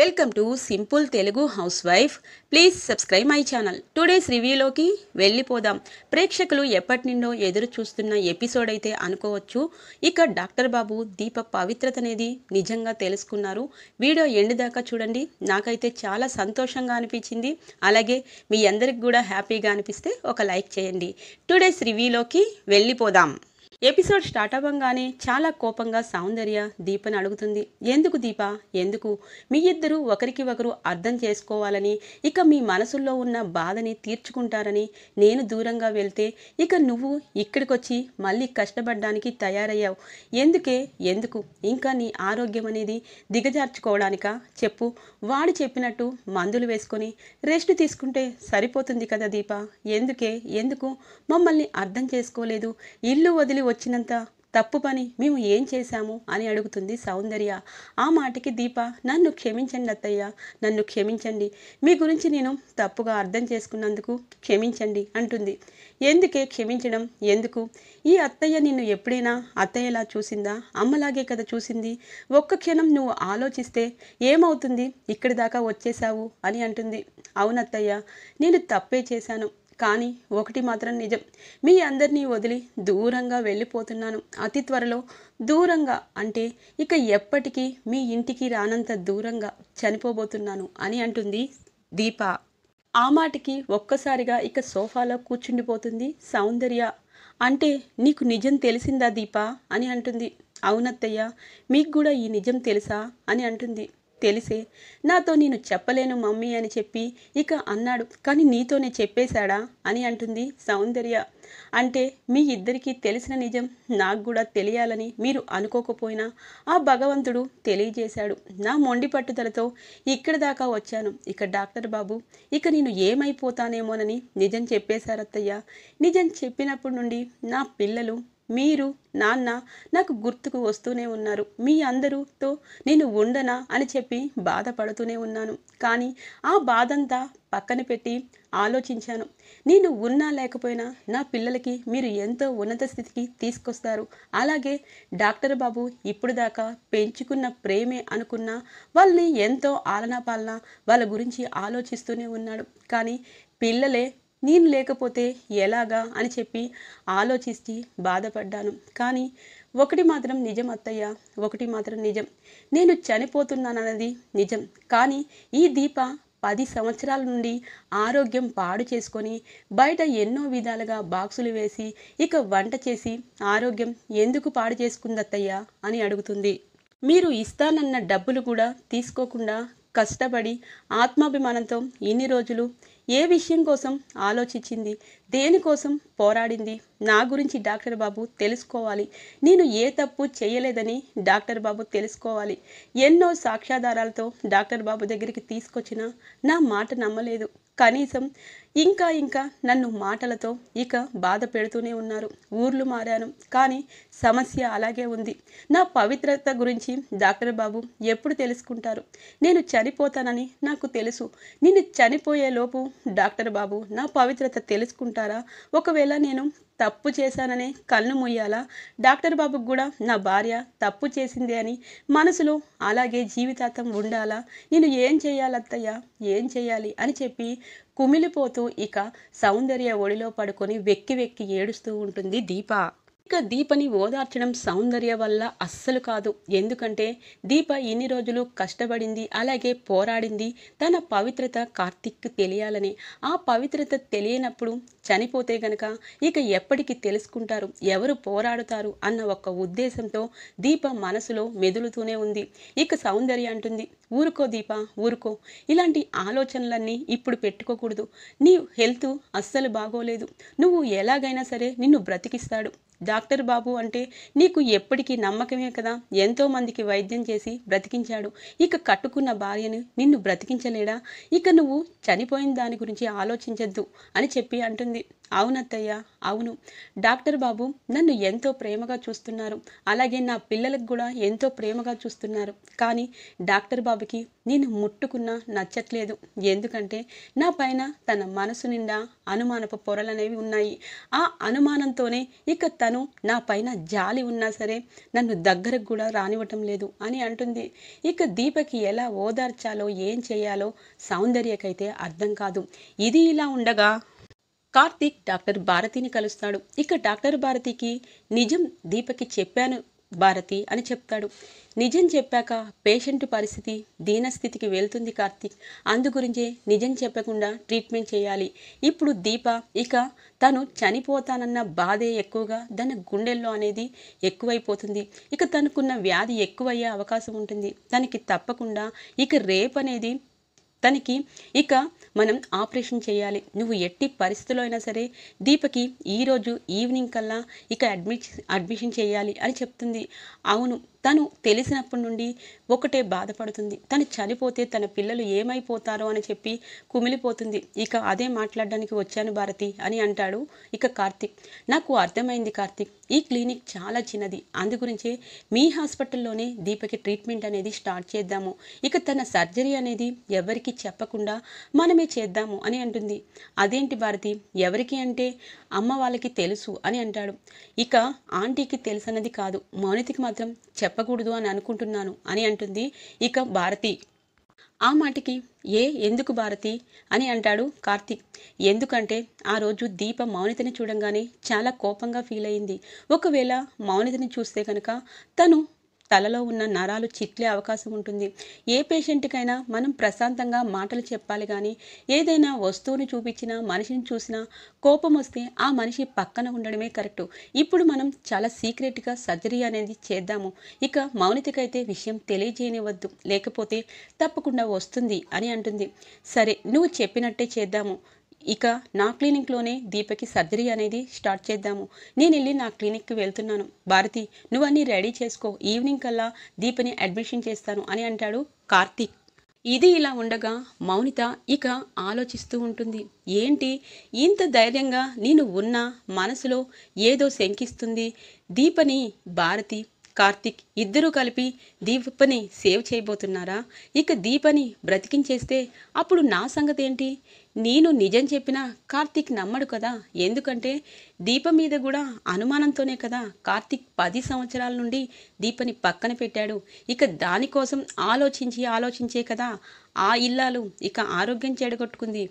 welcome to simple Telugu housewife please subscribe my channel today's రివ్యూలోకి వెళ్ళిపోదాం ప్రేక్షకులు ఎప్పటి నుండో ఎదురు చూస్తున్న ఎపిసోడ్ అయితే అనుకోవచ్చు ఇక డాక్టర్ బాబు దీప పవిత్రత అనేది నిజంగా తెలుసుకున్నారు వీడియో ఎండు దాకా చూడండి నాకైతే చాలా సంతోషంగా అనిపించింది అలాగే మీ అందరికి కూడా హ్యాపీగా అనిపిస్తే ఒక లైక్ చేయండి టుడేస్ రివ్యూలోకి వెళ్ళిపోదాం ఎపిసోడ్ స్టార్ట్ అవ్వంగానే చాలా కోపంగా సౌందర్య దీపను అడుగుతుంది ఎందుకు దీప ఎందుకు మీ ఇద్దరు ఒకరికి ఒకరు అర్థం చేసుకోవాలని ఇక మీ మనసుల్లో ఉన్న బాధని తీర్చుకుంటారని నేను దూరంగా వెళ్తే ఇక నువ్వు ఇక్కడికొచ్చి మళ్ళీ కష్టపడడానికి తయారయ్యావు ఎందుకే ఎందుకు ఇంకా నీ ఆరోగ్యం అనేది దిగజార్చుకోవడానిక చెప్పు వాడు చెప్పినట్టు మందులు వేసుకొని రెస్ట్ తీసుకుంటే సరిపోతుంది కదా దీప ఎందుకే ఎందుకు మమ్మల్ని అర్థం చేసుకోలేదు ఇల్లు వదిలి వచ్చినంత తప్పు పని మేము ఏం చేశాము అని అడుగుతుంది సౌందర్య ఆ మాటకి దీప నన్ను క్షమించండి అత్తయ్య నన్ను క్షమించండి మీ గురించి నేను తప్పుగా అర్థం చేసుకున్నందుకు క్షమించండి అంటుంది ఎందుకే క్షమించడం ఎందుకు ఈ అత్తయ్య నిన్ను ఎప్పుడైనా అత్తయ్యలా చూసిందా అమ్మలాగే కదా చూసింది ఒక్క క్షణం నువ్వు ఆలోచిస్తే ఏమవుతుంది ఇక్కడి దాకా వచ్చేసావు అని అంటుంది అవునత్తయ్య నేను తప్పే చేశాను కానీ ఒకటి మాత్రం నిజం మీ అందరినీ వదిలి దూరంగా వెళ్ళిపోతున్నాను అతి త్వరలో దూరంగా అంటే ఇక ఎప్పటికీ మీ ఇంటికి రానంత దూరంగా చనిపోబోతున్నాను అని అంటుంది దీప ఆ మాటకి ఒక్కసారిగా ఇక సోఫాలో కూర్చుండిపోతుంది సౌందర్య అంటే నీకు నిజం తెలిసిందా దీప అని అంటుంది అవునత్తయ్య మీకు కూడా ఈ నిజం తెలుసా అని అంటుంది తెలిసే నాతో నేను చెప్పలేను మమ్మీ అని చెప్పి ఇక అన్నాడు కానీ నీతోనే చెప్పేశాడా అని అంటుంది సౌందర్య అంటే మీ ఇద్దరికీ తెలిసిన నిజం నాకు కూడా తెలియాలని మీరు అనుకోకపోయినా ఆ భగవంతుడు తెలియజేశాడు నా మొండి పట్టుదలతో ఇక్కడ దాకా వచ్చాను ఇక డాక్టర్ బాబు ఇక నేను ఏమైపోతానేమోనని నిజం చెప్పేశారత్తయ్య నిజం చెప్పినప్పటి నుండి నా పిల్లలు మీరు నాన్న నాకు గుర్తుకు వస్తూనే ఉన్నారు మీ అందరూతో నేను ఉండనా అని చెప్పి బాధపడుతూనే ఉన్నాను కానీ ఆ బాధంతా పక్కన పెట్టి ఆలోచించాను నేను ఉన్నా లేకపోయినా నా పిల్లలకి మీరు ఎంతో ఉన్నత స్థితికి తీసుకొస్తారు అలాగే డాక్టర్ బాబు ఇప్పుడు దాకా పెంచుకున్న ప్రేమే అనుకున్న వాళ్ళని ఎంతో ఆలనా పాలన వాళ్ళ గురించి ఆలోచిస్తూనే ఉన్నాడు కానీ పిల్లలే నేను లేకపోతే ఎలాగా అని చెప్పి ఆలోచిస్తే బాధపడ్డాను కానీ ఒకటి మాత్రం నిజం అత్తయ్య ఒకటి మాత్రం నిజం నేను చనిపోతున్నానన్నది నిజం కానీ ఈ దీప పది సంవత్సరాల నుండి ఆరోగ్యం పాడు చేసుకొని బయట ఎన్నో విధాలుగా బాక్సులు వేసి ఇక వంట చేసి ఆరోగ్యం ఎందుకు పాడు చేసుకుందత్తయ్యా అని అడుగుతుంది మీరు ఇస్తానన్న డబ్బులు కూడా తీసుకోకుండా కష్టపడి ఆత్మాభిమానంతో ఇన్ని రోజులు ఏ విషయం కోసం ఆలోచించింది దేనికోసం పోరాడింది నా గురించి డాక్టర్ బాబు తెలుసుకోవాలి నేను ఏ తప్పు చేయలేదని డాక్టర్ బాబు తెలుసుకోవాలి ఎన్నో సాక్ష్యాధారాలతో డాక్టర్ బాబు దగ్గరికి తీసుకొచ్చినా నా మాట నమ్మలేదు కనీసం ఇంకా ఇంకా నన్ను మాటలతో ఇక బాధ పెడుతూనే ఉన్నారు ఊర్లు మారాను కానీ సమస్య అలాగే ఉంది నా పవిత్రత గురించి డాక్టర్ బాబు ఎప్పుడు తెలుసుకుంటారు నేను చనిపోతానని నాకు తెలుసు నేను చనిపోయేలోపు డాక్టర్ బాబు నా పవిత్రత తెలుసుకుంటారా ఒకవేళ నేను తప్పు చేశాననే కళ్ళు ముయ్యాలా డాక్టర్ బాబుకు కూడా నా భార్య తప్పు చేసిందే అని మనసులో అలాగే జీవితాంతం ఉండాలా నేను ఏం చేయాలత్తయ్యా ఏం చేయాలి అని చెప్పి కుమిలిపోతూ ఇక సౌందర్య ఒడిలో పడుకొని వెక్కి వెక్కి ఏడుస్తూ ఉంటుంది దీప ఇక దీపని ఓదార్చడం సౌందర్య వల్ల అస్సలు కాదు ఎందుకంటే దీప ఇన్ని రోజులు కష్టపడింది అలాగే పోరాడింది తన పవిత్రత కార్తిక్కు తెలియాలని ఆ పవిత్రత తెలియనప్పుడు చనిపోతే గనక ఇక ఎప్పటికి తెలుసుకుంటారు ఎవరు పోరాడుతారు అన్న ఒక ఉద్దేశంతో దీప మనసులో మెదులుతూనే ఉంది ఇక సౌందర్య అంటుంది ఊరుకో దీప ఊరుకో ఇలాంటి ఆలోచనలన్నీ ఇప్పుడు పెట్టుకోకూడదు నీ హెల్త్ అస్సలు బాగోలేదు నువ్వు ఎలాగైనా సరే నిన్ను బ్రతికిస్తాడు డాక్టర్ బాబు అంటే నీకు ఎప్పటికీ నమ్మకమే కదా ఎంతోమందికి వైద్యం చేసి బ్రతికించాడు ఇక కట్టుకున్న భార్యను నిన్ను బ్రతికించలేడా ఇక నువ్వు చనిపోయిన దాని గురించి ఆలోచించద్దు అని చెప్పి అంటుంది అవునత్తయ్య అవును డాక్టర్ బాబు నన్ను ఎంతో ప్రేమగా చూస్తున్నారు అలాగే నా పిల్లలకు కూడా ఎంతో ప్రేమగా చూస్తున్నారు కానీ డాక్టర్ బాబుకి నేను ముట్టుకున్నా నచ్చట్లేదు ఎందుకంటే నా పైన తన మనసు నిండా అనుమానపు పొరలనేవి ఉన్నాయి ఆ అనుమానంతోనే ఇక తను నా పైన జాలి ఉన్నా సరే నన్ను దగ్గరకు కూడా రానివ్వటం లేదు అని అంటుంది ఇక దీపకి ఎలా ఓదార్చాలో ఏం చేయాలో సౌందర్యకైతే అర్థం కాదు ఇది ఇలా ఉండగా కార్తీక్ డాక్టర్ భారతిని కలుస్తాడు ఇక డాక్టర్ భారతికి నిజం దీపకి చెప్పాను భారతి అని చెప్తాడు నిజం చెప్పాక పేషెంట్ పరిస్థితి దీనస్థితికి వెళ్తుంది కార్తీక్ అందుగురించే నిజం చెప్పకుండా ట్రీట్మెంట్ చేయాలి ఇప్పుడు దీప ఇక తను చనిపోతానన్న బాధే ఎక్కువగా తన గుండెల్లో అనేది ఎక్కువైపోతుంది ఇక తనకున్న వ్యాధి ఎక్కువయ్యే అవకాశం ఉంటుంది తనకి తప్పకుండా ఇక రేపు అనేది తనకి ఇక మనం ఆపరేషన్ చేయాలి నువ్వు ఎట్టి పరిస్థితిలో అయినా సరే దీపకి ఈరోజు ఈవినింగ్ కల్లా ఇక అడ్మిట్ అడ్మిషన్ చేయాలి అని చెప్తుంది అవును తను తెలిసినప్పటి నుండి ఒకటే బాధపడుతుంది తను చనిపోతే తన పిల్లలు ఏమైపోతారో అని చెప్పి కుమిలిపోతుంది ఇక అదే మాట్లాడడానికి వచ్చాను భారతి అని అంటాడు ఇక కార్తిక్ నాకు అర్థమైంది కార్తిక్ ఈ క్లినిక్ చాలా చిన్నది అందు మీ హాస్పిటల్లోనే దీపకి ట్రీట్మెంట్ అనేది స్టార్ట్ చేద్దాము ఇక తన సర్జరీ అనేది ఎవరికి చెప్పకుండా మనమే చేద్దాము అని అంటుంది అదేంటి భారతి ఎవరికి అంటే అమ్మ వాళ్ళకి తెలుసు అని అంటాడు ఇక ఆంటీకి తెలుసన్నది కాదు మౌనితికి మాత్రం చెప్ చెప్పకూడదు అని అనుకుంటున్నాను అని అంటుంది ఇక భారతి ఆ మాటకి ఏ ఎందుకు భారతి అని అంటాడు కార్తీక్ ఎందుకంటే ఆ రోజు దీప మౌనితని చూడంగానే చాలా కోపంగా ఫీల్ అయింది ఒకవేళ మౌనితని చూస్తే కనుక తను తలలో ఉన్న నరాలు చిట్లే అవకాశం ఉంటుంది ఏ పేషెంట్కైనా మనం ప్రశాంతంగా మాటలు చెప్పాలి కానీ ఏదైనా వస్తువుని చూపించినా మనిషిని చూసినా కోపం వస్తే ఆ మనిషి పక్కన ఉండడమే కరెక్ట్ ఇప్పుడు మనం చాలా సీక్రెట్గా సర్జరీ అనేది చేద్దాము ఇక మౌనితకైతే విషయం తెలియజేయనివద్దు లేకపోతే తప్పకుండా వస్తుంది అని అంటుంది సరే నువ్వు చెప్పినట్టే చేద్దాము ఇక నా క్లినిక్లోనే దీపకి సర్జరీ అనేది స్టార్ట్ చేద్దాము నేను వెళ్ళి నా క్లినిక్కి వెళ్తున్నాను భారతి నువ్వన్నీ రెడీ చేసుకో ఈవినింగ్ కల్లా దీపని అడ్మిషన్ చేస్తాను అని అంటాడు కార్తీక్ ఇది ఇలా ఉండగా మౌనిత ఇక ఆలోచిస్తూ ఉంటుంది ఏంటి ఇంత ధైర్యంగా నేను ఉన్న మనసులో ఏదో శంకిస్తుంది దీపని భారతి కార్తిక్ ఇద్దరూ కలిపి దీపని సేవ్ చేయబోతున్నారా ఇక దీపని బ్రతికించేస్తే అప్పుడు నా సంగతి ఏంటి నేను నిజం చెప్పినా కార్తిక్ నమ్మడు కదా ఎందుకంటే దీప మీద కూడా అనుమానంతోనే కదా కార్తిక్ పది సంవత్సరాల నుండి దీపని పక్కన పెట్టాడు ఇక దానికోసం ఆలోచించి ఆలోచించే కదా ఆ ఇల్లాలు ఇక ఆరోగ్యం చెడగొట్టుకుంది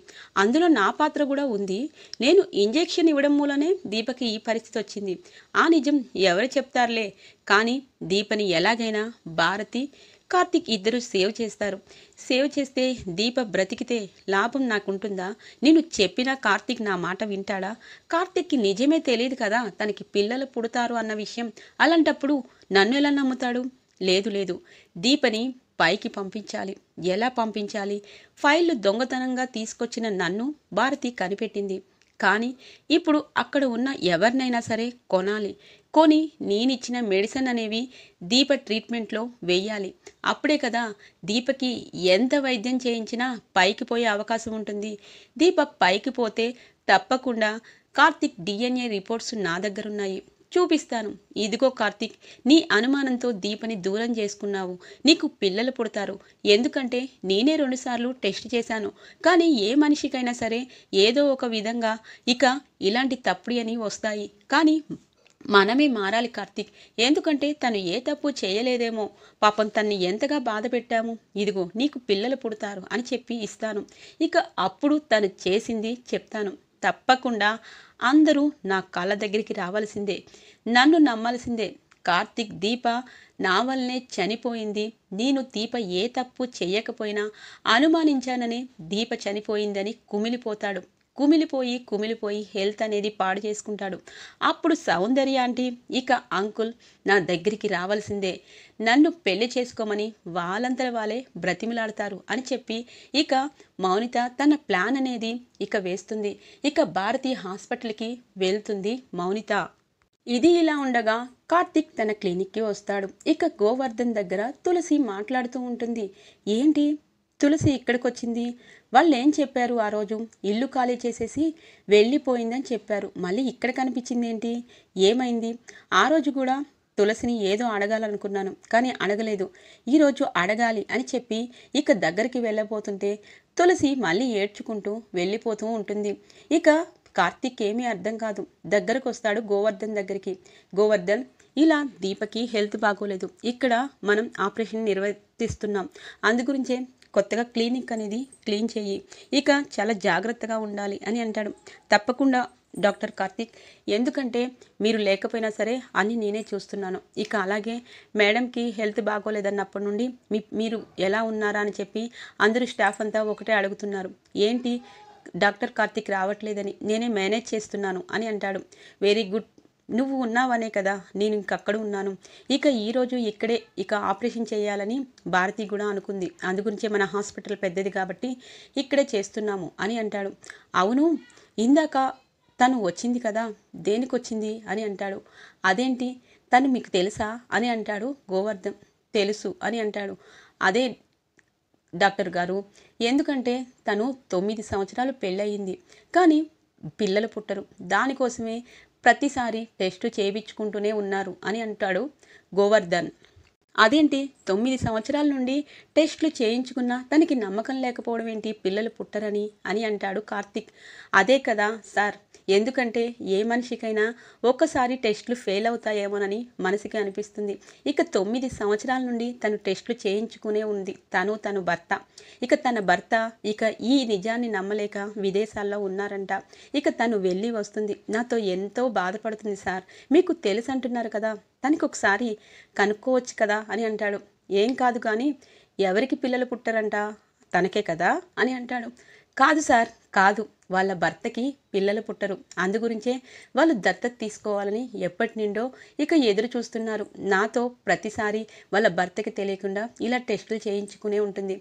అందులో నా పాత్ర కూడా ఉంది నేను ఇంజెక్షన్ ఇవ్వడం మూలనే దీపకి ఈ పరిస్థితి వచ్చింది ఆ నిజం ఎవరు చెప్తారులే కానీ దీపని ఎలాగైనా భారతి కార్తిక్ ఇద్దరు సేవ్ చేస్తారు సేవ్ చేస్తే దీప బ్రతికితే లాభం నాకుంటుందా నేను చెప్పినా కార్తిక్ నా మాట వింటాడా కార్తిక్కి నిజమే తెలియదు కదా తనకి పిల్లలు పుడతారు అన్న విషయం అలాంటప్పుడు నన్ను ఎలా నమ్ముతాడు లేదు లేదు దీపని పైకి పంపించాలి ఎలా పంపించాలి ఫైళ్ళు దొంగతనంగా తీసుకొచ్చిన నన్ను భారతి కనిపెట్టింది కానీ ఇప్పుడు అక్కడ ఉన్న ఎవరినైనా సరే కొనాలి కొని నేనిచ్చిన మెడిసిన్ అనేవి దీప ట్రీట్మెంట్లో వేయాలి అప్పుడే కదా దీపకి ఎంత వైద్యం చేయించినా పైకి పోయే అవకాశం ఉంటుంది దీప పైకి పోతే తప్పకుండా కార్తిక్ డిఎన్ఏ రిపోర్ట్స్ నా దగ్గరున్నాయి చూపిస్తాను ఇదిగో కార్తిక్ నీ అనుమానంతో దీపని దూరం చేసుకున్నావు నీకు పిల్లలు పుడతారు ఎందుకంటే నేనే రెండుసార్లు టెస్ట్ చేశాను కానీ ఏ మనిషికైనా సరే ఏదో ఒక విధంగా ఇక ఇలాంటి తప్పుడు అని వస్తాయి కానీ మనమే మారాలి కార్తీక్ ఎందుకంటే తను ఏ తప్పు చేయలేదేమో పాపం తన్ని ఎంతగా బాధ పెట్టాము ఇదిగో నీకు పిల్లలు పుడతారు అని చెప్పి ఇస్తాను ఇక అప్పుడు తను చేసింది చెప్తాను తప్పకుండా అందరూ నా కళ్ళ దగ్గరికి రావాల్సిందే నన్ను నమ్మాల్సిందే కార్తిక్ దీప నా వల్లనే చనిపోయింది నేను దీప ఏ తప్పు చేయకపోయినా అనుమానించాననే దీప చనిపోయిందని కుమిలిపోతాడు కుమిలిపోయి కుమిలిపోయి హెల్త్ అనేది పాడు చేసుకుంటాడు అప్పుడు సౌందర్య ఆంటీ ఇక అంకుల్ నా దగ్గరికి రావాల్సిందే నన్ను పెళ్లి చేసుకోమని వాళ్ళంతల వాళ్ళే బ్రతిమిలాడతారు అని చెప్పి ఇక మౌనిత తన ప్లాన్ అనేది ఇక వేస్తుంది ఇక భారతి హాస్పిటల్కి వెళ్తుంది మౌనిత ఇది ఇలా ఉండగా కార్తిక్ తన క్లినిక్కి వస్తాడు ఇక గోవర్ధన్ దగ్గర తులసి మాట్లాడుతూ ఉంటుంది ఏంటి తులసి ఇక్కడికి వచ్చింది వాళ్ళు ఏం చెప్పారు ఆ రోజు ఇల్లు ఖాళీ చేసేసి వెళ్ళిపోయిందని చెప్పారు మళ్ళీ ఇక్కడ కనిపించింది ఏంటి ఏమైంది ఆ రోజు కూడా తులసిని ఏదో అడగాలనుకున్నాను కానీ అడగలేదు ఈరోజు అడగాలి అని చెప్పి ఇక దగ్గరికి వెళ్ళబోతుంటే తులసి మళ్ళీ ఏడ్చుకుంటూ వెళ్ళిపోతూ ఉంటుంది ఇక కార్తిక్ ఏమీ అర్థం కాదు దగ్గరకు వస్తాడు గోవర్ధన్ దగ్గరికి గోవర్ధన్ ఇలా దీపకి హెల్త్ బాగోలేదు ఇక్కడ మనం ఆపరేషన్ నిర్వర్తిస్తున్నాం అందు కొత్తగా క్లినిక్ అనేది క్లీన్ చేయి ఇక చాలా జాగ్రత్తగా ఉండాలి అని అంటాడు తప్పకుండా డాక్టర్ కార్తిక్ ఎందుకంటే మీరు లేకపోయినా సరే అని నేనే చూస్తున్నాను ఇక అలాగే మేడంకి హెల్త్ బాగోలేదన్నప్పటి నుండి మీ మీరు ఎలా ఉన్నారా అని చెప్పి అందరూ స్టాఫ్ అంతా ఒకటే అడుగుతున్నారు ఏంటి డాక్టర్ కార్తిక్ రావట్లేదని నేనే మేనేజ్ చేస్తున్నాను అని అంటాడు వెరీ గుడ్ నువ్వు ఉన్నావనే కదా నేను ఇంకక్కడ ఉన్నాను ఇక ఈరోజు ఇక్కడే ఇక ఆపరేషన్ చేయాలని భారతి కూడా అనుకుంది అందుగురించే మన హాస్పిటల్ పెద్దది కాబట్టి ఇక్కడే చేస్తున్నాము అని అంటాడు అవును ఇందాక తను వచ్చింది కదా దేనికి వచ్చింది అని అంటాడు అదేంటి తను మీకు తెలుసా అని అంటాడు గోవర్ధన్ తెలుసు అని అంటాడు అదే డాక్టర్ గారు ఎందుకంటే తను తొమ్మిది సంవత్సరాలు పెళ్ళయింది కానీ పిల్లలు పుట్టరు దానికోసమే ప్రతిసారి టెస్ట్ చేయించుకుంటూనే ఉన్నారు అని అంటాడు గోవర్ధన్ అదేంటి తొమ్మిది సంవత్సరాల నుండి టెస్టులు చేయించుకున్నా తనకి నమ్మకం లేకపోవడం ఏంటి పిల్లలు పుట్టరని అని అంటాడు కార్తిక్ అదే కదా సార్ ఎందుకంటే ఏ మనిషికైనా ఒక్కసారి టెస్టులు ఫెయిల్ అవుతాయేమోనని మనసుకి అనిపిస్తుంది ఇక తొమ్మిది సంవత్సరాల నుండి తను టెస్టులు చేయించుకునే ఉంది తను తను భర్త ఇక తన భర్త ఇక ఈ నిజాన్ని నమ్మలేక విదేశాల్లో ఉన్నారంట ఇక తను వెళ్ళి వస్తుంది నాతో ఎంతో బాధపడుతుంది సార్ మీకు తెలుసు అంటున్నారు కదా తనకొకసారి ఒకసారి కనుక్కోవచ్చు కదా అని అంటాడు ఏం కాదు కానీ ఎవరికి పిల్లలు పుట్టరంట తనకే కదా అని అంటాడు కాదు సార్ కాదు వాళ్ళ భర్తకి పిల్లలు పుట్టరు అందుగురించే వాళ్ళు దత్తత తీసుకోవాలని ఎప్పటి నుండో ఇక ఎదురు చూస్తున్నారు నాతో ప్రతిసారి వాళ్ళ భర్తకి తెలియకుండా ఇలా టెస్టులు చేయించుకునే ఉంటుంది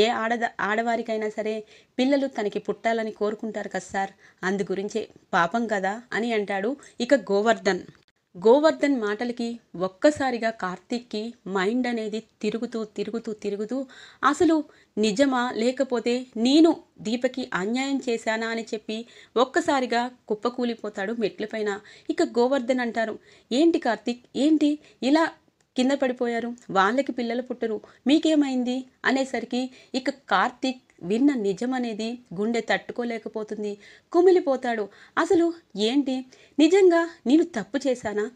ఏ ఆడద ఆడవారికైనా సరే పిల్లలు తనకి పుట్టాలని కోరుకుంటారు కదా సార్ అందుగురించే పాపం కదా అని అంటాడు ఇక గోవర్ధన్ గోవర్ధన్ మాటలకి ఒక్కసారిగా కార్తీక్కి మైండ్ అనేది తిరుగుతూ తిరుగుతూ తిరుగుతూ అసలు నిజమా లేకపోతే నేను దీపకి అన్యాయం చేశానా అని చెప్పి ఒక్కసారిగా కుప్పకూలిపోతాడు మెట్లపైన ఇక గోవర్ధన్ అంటారు ఏంటి కార్తీక్ ఏంటి ఇలా కింద పడిపోయారు వాళ్ళకి పిల్లలు పుట్టరు మీకేమైంది అనేసరికి ఇక కార్తీక్ విన్న నిజం అనేది గుండె తట్టుకోలేకపోతుంది కుమిలిపోతాడు అసలు ఏంటి నిజంగా నేను తప్పు చేశానా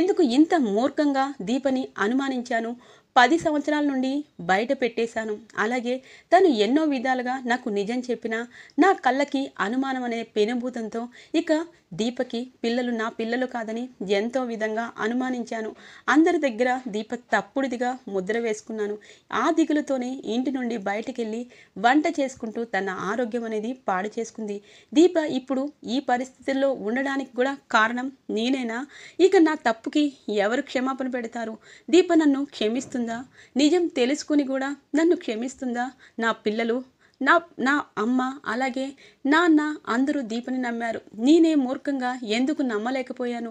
ఎందుకు ఇంత మూర్ఖంగా దీపని అనుమానించాను పది సంవత్సరాల నుండి బయట పెట్టేశాను అలాగే తను ఎన్నో విధాలుగా నాకు నిజం చెప్పినా నా కళ్ళకి అనుమానం అనే పెనుభూతంతో ఇక దీపకి పిల్లలు నా పిల్లలు కాదని ఎంతో విధంగా అనుమానించాను అందరి దగ్గర దీప తప్పుడిదిగా ముద్ర వేసుకున్నాను ఆ దిగులతోనే ఇంటి నుండి బయటకెళ్ళి వంట చేసుకుంటూ తన ఆరోగ్యం అనేది పాడు చేసుకుంది దీప ఇప్పుడు ఈ పరిస్థితుల్లో ఉండడానికి కూడా కారణం నేనేనా ఇక నా తప్పుకి ఎవరు క్షమాపణ పెడతారు దీప నన్ను క్షమిస్తుంది క్షమిస్తుందా నిజం తెలుసుకుని కూడా నన్ను క్షమిస్తుందా నా పిల్లలు నా నా అమ్మ అలాగే నాన్న అందరూ దీపని నమ్మారు నేనే మూర్ఖంగా ఎందుకు నమ్మలేకపోయాను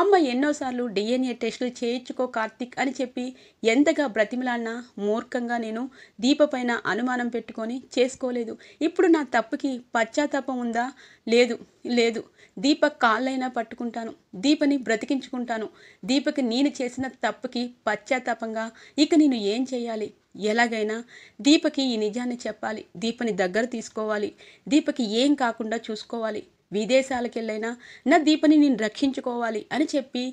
అమ్మ ఎన్నోసార్లు డిఎన్ఏ టెస్టులు చేయించుకో కార్తిక్ అని చెప్పి ఎంతగా బ్రతిమలాడినా మూర్ఖంగా నేను దీప పైన అనుమానం పెట్టుకొని చేసుకోలేదు ఇప్పుడు నా తప్పుకి పశ్చాత్తాపం ఉందా లేదు లేదు దీపక్ కాళ్ళైనా పట్టుకుంటాను దీపని బ్రతికించుకుంటాను దీపకి నేను చేసిన తప్పుకి పశ్చాత్తాపంగా ఇక నేను ఏం చేయాలి ఎలాగైనా దీపకి ఈ నిజాన్ని చెప్పాలి దీపని దగ్గర తీసుకోవాలి దీపకి ఏం కాకుండా చూసుకోవాలి విదేశాలకెళ్ళైనా నా దీపని నేను రక్షించుకోవాలి అని చెప్పి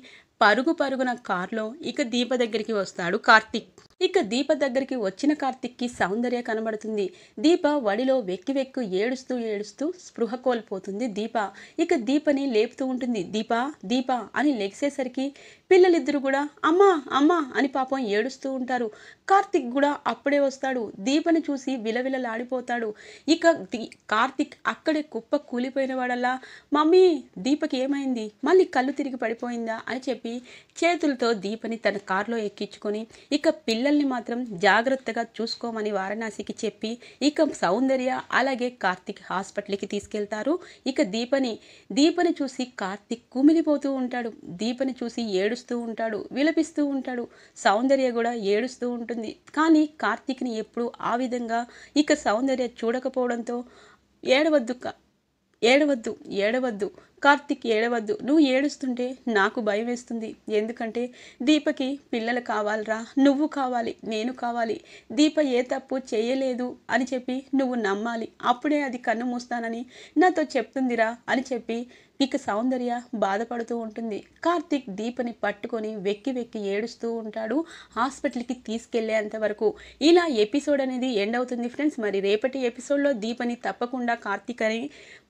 పరుగు పరుగున కారులో ఇక దీప దగ్గరికి వస్తాడు కార్తీక్ ఇక దీప దగ్గరికి వచ్చిన కార్తిక్కి సౌందర్య కనబడుతుంది దీప వడిలో వెక్కి వెక్కు ఏడుస్తూ ఏడుస్తూ స్పృహ కోల్పోతుంది దీప ఇక దీపని లేపుతూ ఉంటుంది దీప దీప అని లెగిసేసరికి పిల్లలిద్దరూ కూడా అమ్మా అమ్మా అని పాపం ఏడుస్తూ ఉంటారు కార్తిక్ కూడా అప్పుడే వస్తాడు దీపని చూసి విలవిలలాడిపోతాడు ఇక కార్తిక్ అక్కడే కుప్ప కూలిపోయిన వాడల్లా మమ్మీ దీపకి ఏమైంది మళ్ళీ కళ్ళు తిరిగి పడిపోయిందా అని చెప్పి చేతులతో దీపని తన కారులో ఎక్కించుకొని ఇక పిల్ల పిల్లల్ని మాత్రం జాగ్రత్తగా చూసుకోమని వారణాసికి చెప్పి ఇక సౌందర్య అలాగే కార్తిక్ హాస్పిటల్కి తీసుకెళ్తారు ఇక దీపని దీపని చూసి కార్తిక్ కుమిలిపోతూ ఉంటాడు దీపని చూసి ఏడుస్తూ ఉంటాడు విలపిస్తూ ఉంటాడు సౌందర్య కూడా ఏడుస్తూ ఉంటుంది కానీ కార్తిక్ని ఎప్పుడు ఆ విధంగా ఇక సౌందర్య చూడకపోవడంతో ఏడవద్దు ఏడవద్దు ఏడవద్దు కార్తిక్ ఏడవద్దు నువ్వు ఏడుస్తుంటే నాకు భయం వేస్తుంది ఎందుకంటే దీపకి పిల్లలు కావాలరా నువ్వు కావాలి నేను కావాలి దీప ఏ తప్పు చేయలేదు అని చెప్పి నువ్వు నమ్మాలి అప్పుడే అది కన్ను మూస్తానని నాతో చెప్తుందిరా అని చెప్పి ఇక సౌందర్య బాధపడుతూ ఉంటుంది కార్తిక్ దీపని పట్టుకొని వెక్కి వెక్కి ఏడుస్తూ ఉంటాడు హాస్పిటల్కి తీసుకెళ్లేంత వరకు ఇలా ఎపిసోడ్ అనేది ఎండ్ అవుతుంది ఫ్రెండ్స్ మరి రేపటి ఎపిసోడ్లో దీపని తప్పకుండా కార్తిక్ అని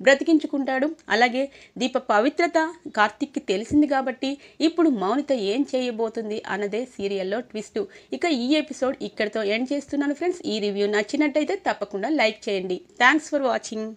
బ్రతికించుకుంటాడు అలాగే దీప పవిత్రత కార్తిక్కి తెలిసింది కాబట్టి ఇప్పుడు మౌనిత ఏం చేయబోతుంది అన్నదే సీరియల్లో ట్విస్ట్ ఇక ఈ ఎపిసోడ్ ఇక్కడితో ఎండ్ చేస్తున్నాను ఫ్రెండ్స్ ఈ రివ్యూ నచ్చినట్టయితే తప్పకుండా లైక్ చేయండి థ్యాంక్స్ ఫర్ వాచింగ్